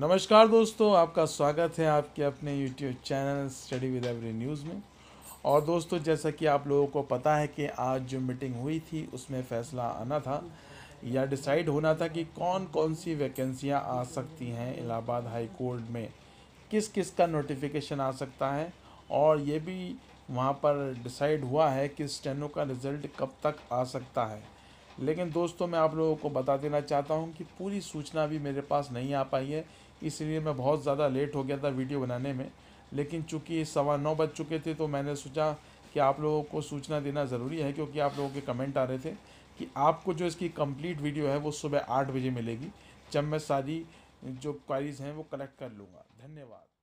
नमस्कार दोस्तों आपका स्वागत है आपके अपने YouTube channel study with every news में और दोस्तों जैसा कि आप लोगों को पता है कि आज जो मीटिंग हुई थी उसमें फैसला आना था या डिसाइड होना था कि कौन कौन सी वैकेंसियां आ सकती हैं इलाहाबाद हाई कोर्ट में किस किस का नोटिफिकेशन आ सकता है और ये भी वहाँ पर डिसाइड हुआ है कि स्टेनो का रिज़ल्ट कब तक आ सकता है लेकिन दोस्तों मैं आप लोगों को बता देना चाहता हूँ कि पूरी सूचना भी मेरे पास नहीं आ पाई है इसलिए मैं बहुत ज़्यादा लेट हो गया था वीडियो बनाने में लेकिन चूँकि सवा नौ बज चुके थे तो मैंने सोचा कि आप लोगों को सूचना देना ज़रूरी है क्योंकि आप लोगों के कमेंट आ रहे थे कि आपको जो इसकी कंप्लीट वीडियो है वो सुबह आठ बजे मिलेगी जब मैं सारी जो क्वारीज़ हैं वो कलेक्ट कर लूँगा धन्यवाद